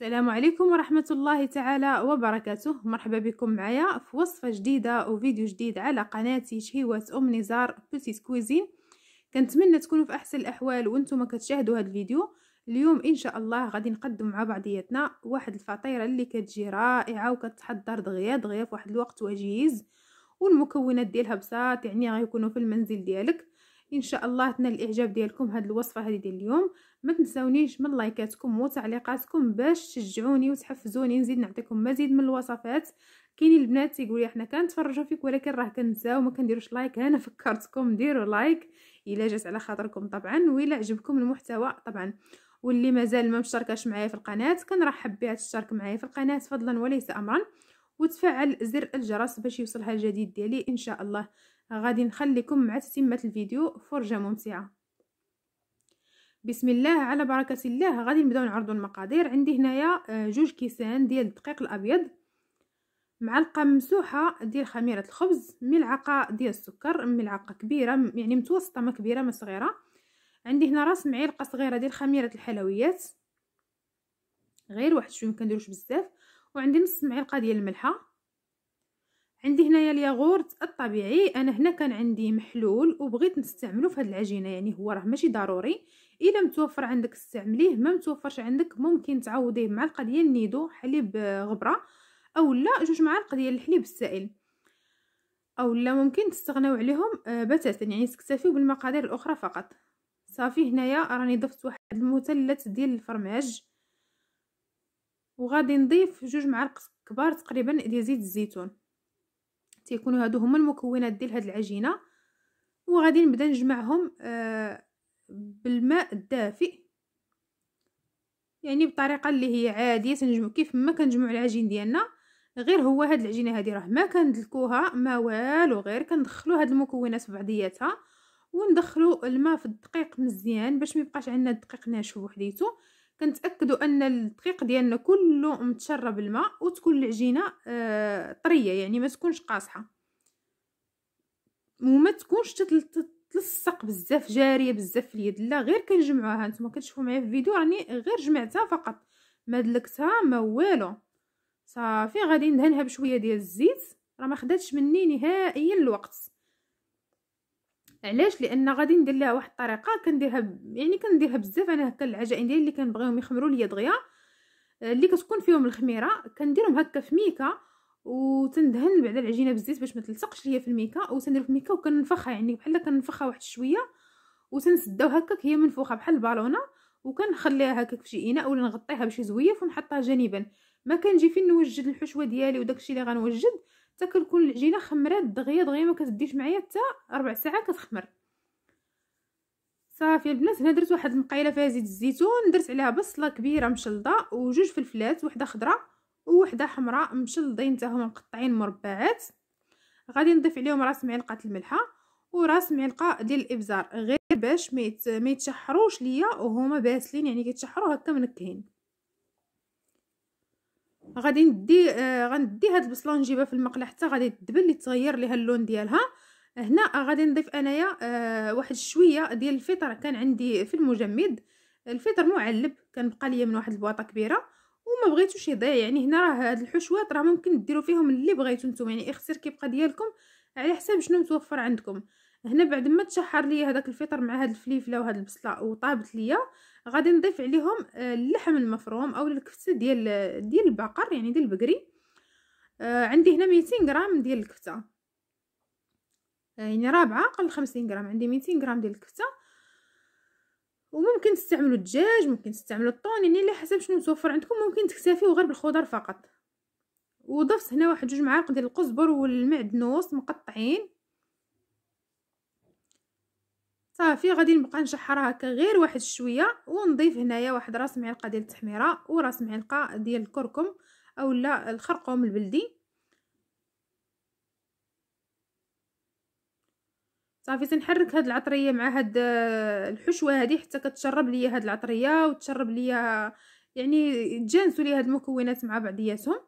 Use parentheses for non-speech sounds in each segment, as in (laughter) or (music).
السلام عليكم ورحمة الله تعالى وبركاته مرحبا بكم معايا في وصفة جديدة وفيديو جديد على قناتي شهيوة أم نزار بوتيت كويزين كنتمنى تكونوا في أحسن الأحوال وانتم كتشاهدوا هذا الفيديو اليوم إن شاء الله غادي نقدم مع بعضياتنا واحد الفطيرة اللي كتجي رائعة وكتحضر دغيا دغيا في واحد الوقت وجيز والمكونات ديالها بساط يعني غيكونوا في المنزل ديالك ان شاء الله تنال الاعجاب ديالكم هاد الوصفه هذه ديال اليوم ما تنساونيش من لايكاتكم وتعليقاتكم باش تشجعوني وتحفزوني نزيد نعطيكم مزيد من الوصفات كاينين البنات تيقولوا حنا كنتفرجوا فيك ولكن راه كنساو ما كنديروش لايك (laughs) انا فكرتكم ديروا لايك الا جات على خاطركم طبعا والا عجبكم المحتوى طبعا واللي مازال ما مشتركاش معايا في القناه كنرحب بها تشترك معايا في القناه فضلا وليس امرا وتفعل زر الجرس باش يوصلها الجديد ديالي ان شاء الله غادي نخليكم مع تتمة الفيديو فرجة ممتعة بسم الله على بركة الله غادي نبداو نعرضو المقادير عندي هنايا آه، جوج كيسان ديال الدقيق الابيض معلقة ممسوحة ديال خميرة الخبز ملعقة ديال السكر ملعقة كبيرة يعني متوسطة ما كبيرة ما صغيرة عندي هنا راس معلقة صغيرة ديال خميرة الحلويات غير واحد شويه مكنديروش بزاف وعندي نص معلقة ديال الملحة عندي هنايا الياغورت الطبيعي انا هنا كان عندي محلول وبغيت نستعمله في هذه العجينه يعني هو راه ماشي ضروري الا متوفر عندك استعمليه ما متوفرش عندك ممكن تعوضيه معلقه ديال النيدو حليب آه، غبره او لا جوج معالق ديال الحليب السائل او لا ممكن تستغناو عليهم آه، بتاتا يعني تكتفيو بالمقادير الاخرى فقط صافي هنايا راني ضفت واحد المثلث ديال الفرماج وغادي نضيف جوج معالق كبار تقريبا ديال زيت الزيتون تيكونوا هادو هما المكونات ديال هاد العجينه وغادي نبدا نجمعهم آه بالماء الدافئ يعني بطريقه اللي هي عاديه تنجمع كيف ما كنجمعوا العجين ديالنا غير هو هاد العجينه هادي راه ما كندلكوها ما والو غير كندخلوا هاد المكونات في بعضياتها وندخلوا الماء في الدقيق مزيان باش ما يبقاش عندنا الدقيق ناشف وحديتو كنتاكدوا ان الدقيق ديالنا كله متشرب الماء وتكون العجينه آه طريه يعني ما تكونش قاصحه وما تكونش تلصق بزاف جاريه بزاف في اليد لا غير كنجمعوها نتوما كتشوفوا معايا في الفيديو راني غير جمعتها فقط ما دلكتها ما والو صافي غادي ندهنها بشويه ديال الزيت راه ما خداتش مني نهائيا الوقت علاش لان غادي ندير لها واحد الطريقه كنديرها يعني كنديرها بزاف انا هكا العجائن ديالي اللي كنبغيهم يخمروا ليا دغيا آه، اللي كتكون فيهم الخميره كنديرهم هكا في ميكا وتندهن بعد العجينه بالزيت باش ما تلصقش ليا في الميكا وتندير في الميكا وكنفخها يعني بحال كنفخها واحد شويه وتنسداو هكاك هي منفوخه بحال البالونه وكنخليها هكاك في شي اناء ولا نغطيها بشي زويف ونحطها جانبا ما كنجي فين نوجد الحشوه ديالي وداكشي اللي غنوجد حتى كنكون العجينه خمرات دغيا دغيا ما كتديش معايا حتى ربع ساعه كتخمر صافي البنات هنا درت واحد المقيله فيها زيت الزيتون درت عليها بصله كبيره مشلضه وجوج فلفلات وحده خضراء وواحده حمراء مشلضين حتى هما مقطعين مربعات غادي نضيف عليهم راس معلقه الملحه وراس معلقه ديال الابزار غير باش ما ميت... يتشحروش ليا وهما باسلين يعني كيتشحروا هكا منكهين غادي ندي آه غندي هاد البصله نجيبها في المقله حتى غادي تدبل لي تغير ليها اللون ديالها هنا آه، غادي نضيف انايا آه واحد شويه ديال الفطر كان عندي في المجمد الفطر معلب كان بقى ليا من واحد البواطه كبيره وما بغيتوش يضيع يعني هنا راه هاد الحشوات راه ممكن ديروا فيهم اللي بغيتو نتوما يعني اختيار كيبقى ديالكم على حساب شنو متوفر عندكم هنا بعد ما تشحر ليا هذاك الفطر مع هذه الفليفله وهاد البصله وطابت ليا غادي نضيف عليهم آه، اللحم المفروم او الكفته ديال ديال البقر يعني ديال البقري آه، عندي هنا 200 غرام ديال الكفته آه، يعني رابعه قل 50 غرام عندي 200 غرام ديال الكفته وممكن تستعملوا الدجاج ممكن تستعملوا الطون يعني على حسب شنو متوفر عندكم ممكن تكتفيوا غير بالخضر فقط وضفت هنا واحد جوج معالق ديال القزبر والمعدنوس مقطعين صافي غادي نبقى نشحرها هكا غير واحد شويه ونضيف هنايا واحد راس معلقه ديال التحميره وراس معلقه ديال الكركم اولا الخرقوم البلدي صافي تنحرك هاد العطريه مع هاد آه، الحشوه هادي حتى كتشرب ليا هاد العطريه وتشرب ليا يعني تجانسوا لي هاد المكونات مع بعضياتهم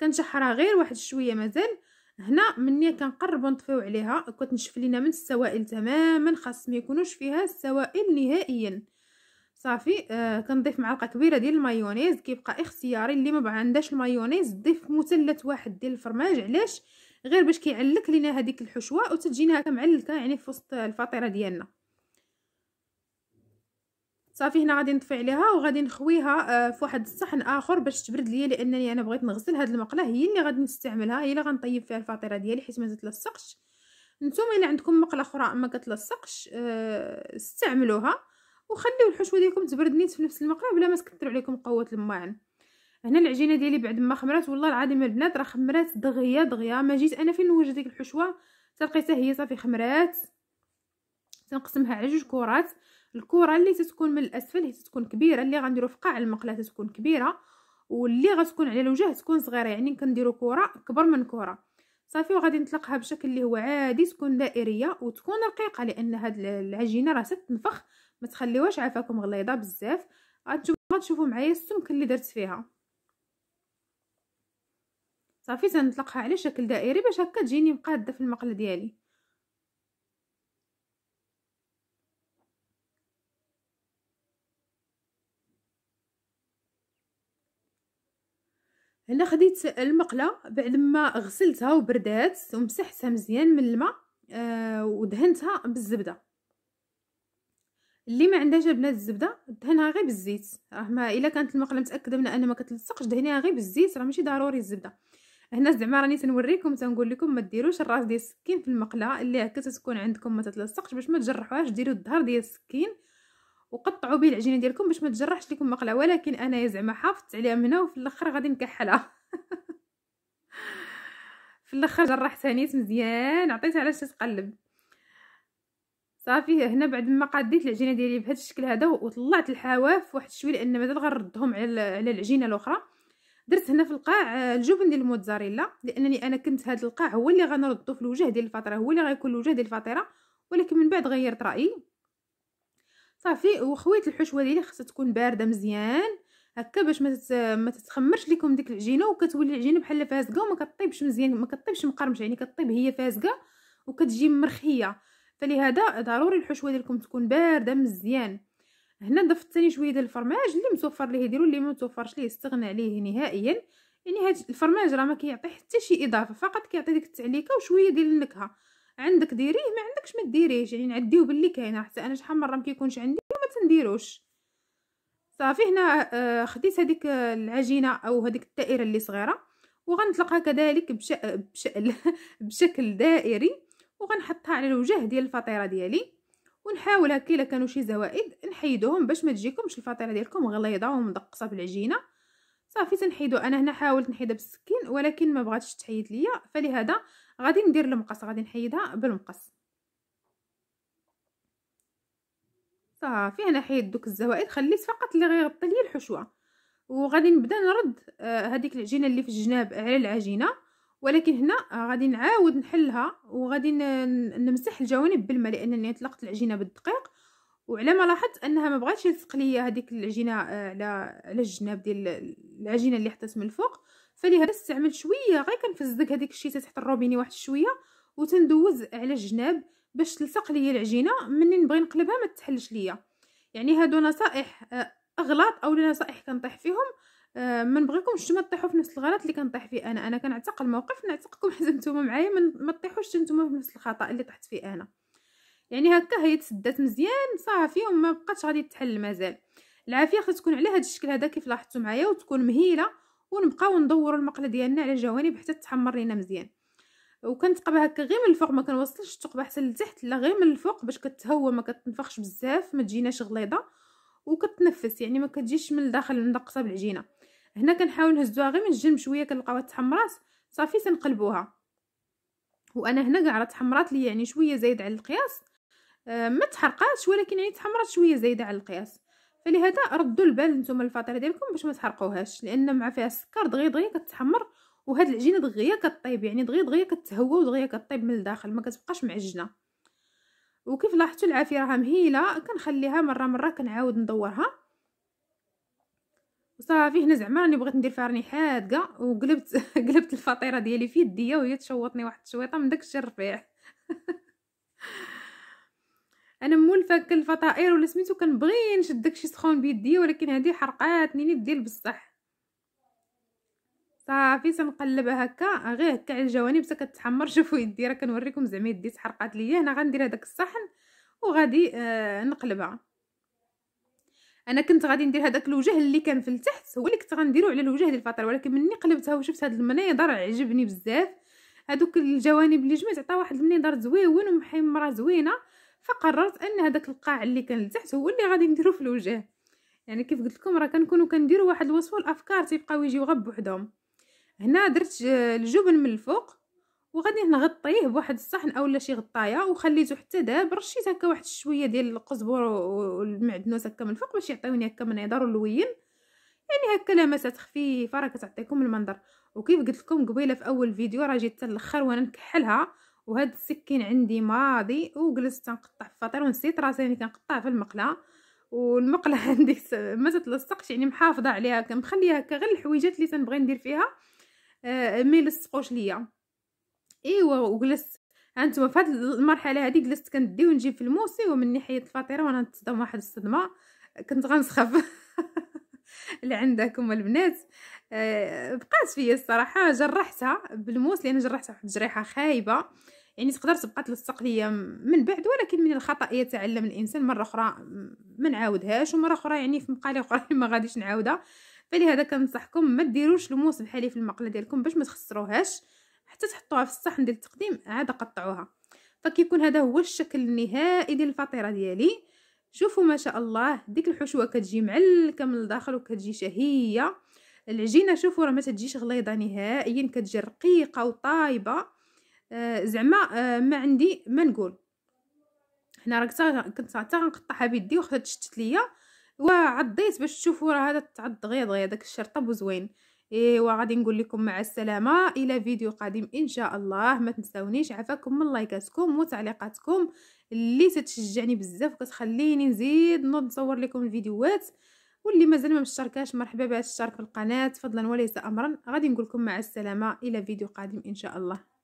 كنشحرها غير واحد شويه مازال هنا مني كنقربو نطفيو عليها كتنشف لينا من السوائل تماما خاص ما يكونوش فيها السوائل نهائيا صافي آه كنضيف معلقه كبيره ديال المايونيز كيبقى اختياري اللي ما عندهاش المايونيز ضيف مثلث واحد ديال الفرماج علاش غير باش كيعلك لينا هذيك الحشوه وتجينا معلكه يعني في وسط الفطيره ديالنا صافي هنا غادي نطفي عليها وغادي نخويها آه، في واحد الصحن اخر باش تبرد ليا لانني انا بغيت نغسل هاد المقله هي اللي غادي نستعملها هي اللي غنطيب فيها الفطيره ديالي حيت ما تلصقش نتوما الا عندكم مقله اخرى ما كتلصقش آه، استعملوها وخليو الحشوه ديالكم تبرد نيت في نفس المقله بلا ما تكثروا عليكم قوه الماعن هنا العجينه ديالي بعد ما خمرات والله العظيم البنات راه خمرات دغيا دغيا ما جيت انا فين نوجد ديك الحشوه تلقيتها هي صافي خمرات تنقسمها على جوج كرات الكره اللي تتكون من الاسفل هي تتكون كبيره اللي غنديرو في قاع المقله تتكون كبيره واللي غتكون على الوجه تكون صغيره يعني كنديرو كره كبر من كره صافي وغادي نطلقها بشكل اللي هو عادي تكون دائريه وتكون رقيقه لان هاد العجينه راه تتنفخ ما تخليوهاش عافاكم غليظه بزاف غتشوفوا معايا السمك اللي درت فيها صافي تنطلقها على شكل دائري باش هكا تجيني مقاده في المقله ديالي هنا خديت المقله بعد ما غسلتها وبردات ومسحتها مزيان من الماء آه ودهنتها بالزبده اللي ما عندهاش البنات الزبده دهنها غير بالزيت راه ما الا كانت المقله متاكده من انها ما كتلصقش دهنيها غير بالزيت راه ماشي ضروري الزبده هنا زعما راني تنوريكم تنقول لكم ما ديروش الراس ديال السكين في المقله اللي هكا تكون عندكم ما تتلصقش باش ما تجرحوهاش ديروا الظهر ديال السكين وقطعوا به العجينه ديالكم باش ما تجرحش لكم مقله ولكن انايا زعما حافظت عليها من هنا وفي الاخر غادي نكحلها (laughs) في الاخر جرحتها نيت مزيان عطيتها علاش تتقلب صافي هنا بعد ما قديت العجينه ديالي بهذا الشكل هذا وطلعت الحواف واحد شويه لان مازال غنردهم على على العجينه الاخرى درت هنا في القاع آه، الجبن ديال الموتزاريلا لانني انا كنت هذا القاع هو اللي غنردو في الوجه ديال الفطيره هو اللي غيكون الوجه ديال الفطيره ولكن من بعد غيرت رايي صافي وخويت الحشوه ديالي خاصها تكون بارده مزيان هكا باش ما ما تتخمرش لكم ديك العجينه وكتولي العجينه بحال فاسقه وما كطيبش مزيان ما كطيبش مقرمشه يعني كطيب هي فاسقه وكتجي مرخيه فلهذا ضروري الحشوه ديالكم تكون بارده مزيان هنا ضفت ثاني شويه ديال الفرماج اللي متوفر ليه ديرو اللي ما متوفرش ليه استغنى عليه نهائيا يعني هاد الفرماج راه ما كيعطي حتى شي اضافه فقط كيعطي ديك التعليكه وشويه ديال النكهه عندك ديريه ما عندكش ما ديريهش يعني نعديو باللي كاين حتى انا شحال مره ما كيكونش عندي وما تنديروش صافي هنا آه، خديت هذيك آه، العجينه او هذيك الدائره اللي صغيره وغنطلقها كذلك بش... آه، (laughs) بشكل دائري وغنحطها على الوجه ديال الفطيره ديالي ونحاول هكا الا كانوا شي زوائد نحيدوهم باش ما تجيكمش الفطيره ديالكم غليظه ومدقصه في العجينه صافي تنحيدو انا هنا حاولت نحيدها بالسكين ولكن ما بغاتش تحيد ليا فلهذا غادي ندير المقص غادي نحيدها بالمقص صافي انا حيدت دوك الزوائد خليت فقط اللي غيغطي لي الحشوه وغادي نبدا نرد هذيك آه، العجينه اللي في الجناب على العجينه ولكن هنا غادي نعاود نحلها وغادي نمسح الجوانب بالماء لانني طلقت العجينه بالدقيق وعلى ما لاحظت انها ما بغاتش تلصق هذيك العجينه على آه، على الجناب ديال العجينه اللي حطيت من الفوق فلهذا استعمل شويه غير كنفزدك هذيك الشيته تحت الروبيني واحد شويه وتندوز على الجناب باش تلصق ليا العجينه ملي نبغي نقلبها ما تحلش ليا يعني هادو نصائح آه، اغلاط او نصائح كنطيح فيهم آه، ما نبغيكمش نتوما تطيحوا في نفس الغلط اللي كنطيح فيه انا انا كنعتق الموقف نعتقكم حتى نتوما معايا ما تطيحوش نتوما في نفس الخطا اللي طحت فيه انا يعني هكا هي تسدات مزيان صافي وما بقاتش غادي تحل مازال العافيه خاص تكون على هذا الشكل هذا كيف لاحظتوا معايا وتكون مهيله ونبقاو ندوروا المقله ديالنا على الجوانب حتى تحمر لينا مزيان وكنتقبها هكا غير من الفوق ما كنوصلش الثقبه حتى لتحت لا غير من الفوق باش كتهوى ما كتنفخش بزاف ما تجيناش غليظه وكتنفس يعني ما كتجيش من الداخل منقصه بالعجينه هنا كنحاول نهزوها غير من الجنب شويه كنلقاوها تحمرات صافي تنقلبوها وانا هنا كاع راه تحمرات لي يعني شويه زايده على القياس أه ما تحرقاتش ولكن يعني تحمرات شويه زايده على القياس فلهذا ردوا البال نتوما الفطيره ديالكم باش ما تحرقوهاش لان مع فيها السكر دغيا دغيا كتحمر وهاد العجينه دغيا كطيب يعني دغيا دغيا كتهوى ودغيا كطيب من الداخل ما كتبقاش معجنه وكيف لاحظتوا العافيه راها مهيله كنخليها مره مره كنعاود ندورها وصافي هنا زعما راني بغيت ندير فيها راني حادقه وقلبت (laughs) قلبت الفطيره ديالي في يديا وهي تشوطني واحد التشويطه من داك الشي الرفيع (laughs) انا مول فاك الفطائر ولا سميتو كنبغي نشد داكشي سخون بيدي ولكن هذه حرقاتني نيت ديال بصح صافي تنقلبها هكا غير هكا على الجوانب حتى كتحمر (laughs) شوفوا يدي راه كنوريكم زعما يدي تحرقات ليا هنا غندير هذاك الصحن وغادي آه نقلبها انا كنت غادي ندير هذاك الوجه اللي كان في التحت هو اللي كنت غنديرو على الوجه ديال الفطر ولكن مني قلبتها وشفت هذا المنظر عجبني بزاف هذوك الجوانب اللي جمعت عطا واحد المنظر زوين ومحمره زوينه فقررت ان هذاك القاع اللي كان لتحت هو اللي غادي نديرو في الوجه يعني كيف قلت لكم راه كنكونوا كنديروا واحد الوصفه الافكار تيبقاو يجيو غير بوحدهم هنا درت الجبن من الفوق وغادي نغطيه بواحد الصحن اولا شي غطايه وخليته حتى ذاب رشيت هكا واحد الشويه ديال القزبر والمعدنوس هكا من الفوق باش يعطيوني هكا من عذر اللوين يعني هكا لمسات خفيفه راه كتعطيكم المنظر وكيف قلت لكم قبيله في اول فيديو راه جيت الاخر وانا نكحلها وهاد السكين عندي ماضي وجلست تنقطع في الفطير ونسيت راسي راني كنقطع في المقله والمقله (laughs) عندي ما تلصقش يعني محافظه عليها كنخليها هكا غير الحويجات اللي تنبغي ندير فيها آه ما يلصقوش ليا ايوا وجلست هانتوما في هاد المرحله هادي جلست كندي ونجيب في الموسي ومن ناحيه الفطيره وانا نتصدم واحد الصدمه كنت غنسخف (laughs) اللي عندكم البنات آه، بقات فيا الصراحه جرحتها بالموس لان جرحتها واحد الجريحه خايبه يعني تقدر تبقى تلصق ليا من بعد ولكن من الخطا يتعلم الانسان مره اخرى ما نعاودهاش ومره اخرى يعني في مقاله اخرى (laughs) ما غاديش نعاودها فلهذا كنصحكم ما ديروش الموس بحالي في المقله ديالكم باش ما تخسروهاش حتى تحطوها في الصحن ديال التقديم عاد قطعوها فكيكون هذا هو الشكل النهائي ديال الفطيره ديالي شوفوا ما شاء الله ديك الحشوه كتجي معلكه من الداخل وكتجي شهيه العجينه شوفوا راه ما تجيش غليظه نهائيا كتجي رقيقه وطايبه آه، زعما آه، ما عندي ما نقول هنا راه كنت حتى غنقطعها بيدي وخا تشتت ليا وعضيت باش تشوفوا راه هذا تعض غير دغيا داك الشرطب وزوين ايوا غادي نقول لكم مع السلامه الى فيديو قادم ان شاء الله ما تنساونيش عفاكم من لايكاتكم وتعليقاتكم اللي تتشجعني بزاف وكتخليني نزيد نوض نصور لكم الفيديوهات واللي مازال ما مشتركاش مرحبا بها تشترك في القناه فضلا وليس امرا غادي نقول لكم مع السلامه الى فيديو قادم ان شاء الله